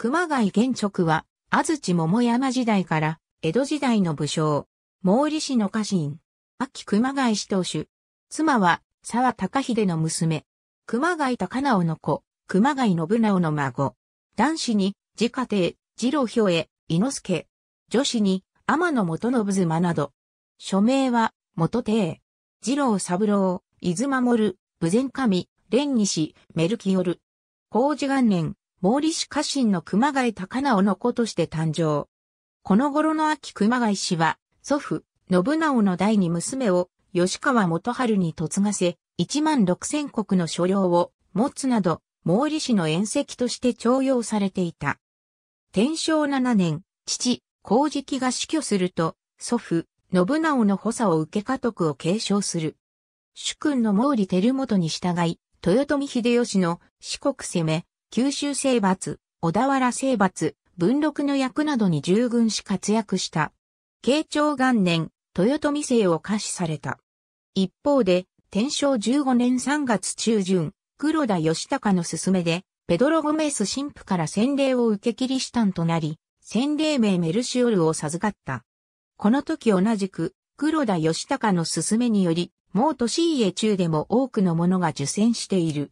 熊谷玄直は、安土桃山時代から江戸時代の武将、毛利氏の家臣、秋熊谷氏当主。妻は沢高秀の娘、熊谷高直の子、熊谷信直の孫。男子に、自家庭、二郎兵衛、伊之助。女子に、天野元信妻など。署名は、元帝。二郎三郎、伊豆守、武前神、蓮西、メルキオル。工事元年、毛利氏家臣の熊谷高直の子として誕生。この頃の秋熊谷氏は、祖父、信直の第二娘を吉川元春に嫁がせ、1万6千国の所領を持つなど、毛利氏の宴席として徴用されていた。天正7年、父、光直が死去すると、祖父、信直の補佐を受け家督を継承する。主君の毛利輝元に従い、豊臣秀吉の四国攻め、九州征伐、小田原征伐、文禄の役などに従軍し活躍した。慶長元年、豊臣姓を可視された。一方で、天正15年3月中旬、黒田義高の勧めで、ペドロ・ゴメス神父から洗礼を受けキリシタンとなり、洗礼名メルシオルを授かった。この時同じく、黒田義高の勧めにより、もう年家中でも多くの者が受選している。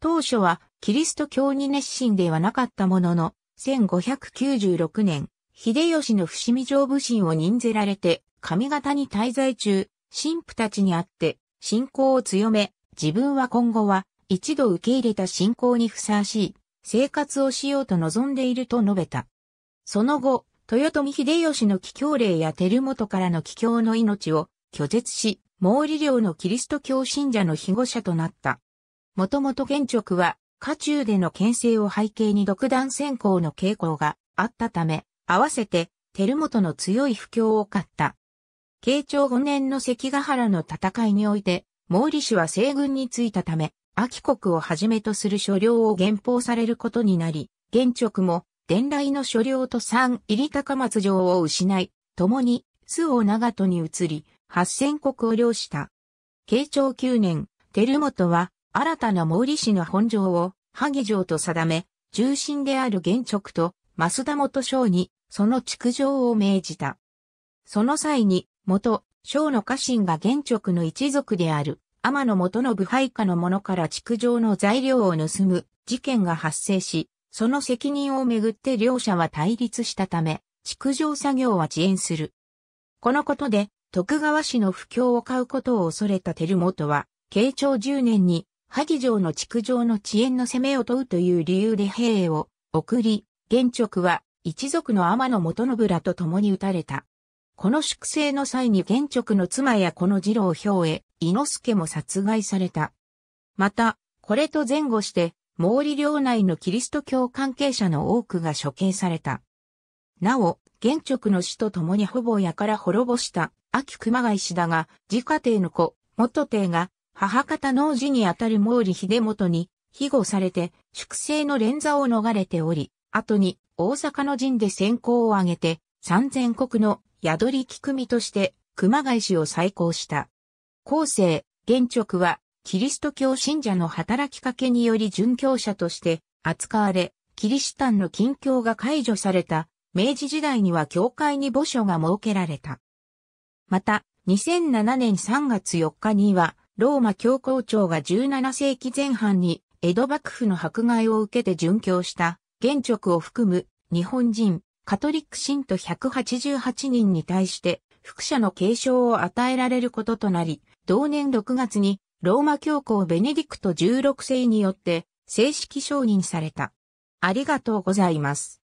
当初はキリスト教に熱心ではなかったものの、1596年、秀吉の伏見城武神を任ぜられて、上方に滞在中、神父たちに会って、信仰を強め、自分は今後は、一度受け入れた信仰にふさわしい、生活をしようと望んでいると述べた。その後、豊臣秀吉の帰郷令や照元からの帰郷の命を拒絶し、毛利領のキリスト教信者の被護者となった。もともと現職は家中での牽制を背景に独断専行の傾向があったため、合わせて、照本の強い不況を買った。慶長5年の関ヶ原の戦いにおいて、毛利氏は西軍についたため、秋国をはじめとする所領を減俸されることになり、現直も、伝来の所領と三入高松城を失い、共に、周を長門に移り、八千国を領した。慶長9年、照本は、新たな毛利氏の本城を、萩城と定め、重臣である現直と増田元将にその築城を命じた。その際に、元、将の家臣が現直の一族である、天野元の部配下の者から築城の材料を盗む事件が発生し、その責任をめぐって両者は対立したため、築城作業は遅延する。このことで、徳川氏の不況を買うことを恐れた照元は、慶長10年に萩城の築城の遅延の攻めを問うという理由で兵を送り、現直は一族の天野元信らと共に撃たれた。この粛清の際に現直の妻やこの次郎兵衛、伊之助も殺害された。また、これと前後して、毛利領内のキリスト教関係者の多くが処刑された。なお、現直の死と共にほぼやから滅ぼした、秋熊谷氏だが、自家庭の子、元帝が、母方の字にあたる毛利秀元に、庇護されて、粛清の連座を逃れており、後に大阪の陣で先行を挙げて、三千国の宿り木組として熊谷氏を再興した。後世、現直は、キリスト教信者の働きかけにより殉教者として扱われ、キリシタンの近況が解除された、明治時代には教会に墓所が設けられた。また、2007年3月4日には、ローマ教皇庁が17世紀前半に江戸幕府の迫害を受けて殉教した現職を含む日本人、カトリック信徒188人に対して副社の継承を与えられることとなり、同年6月にローマ教皇ベネディクト16世によって正式承認された。ありがとうございます。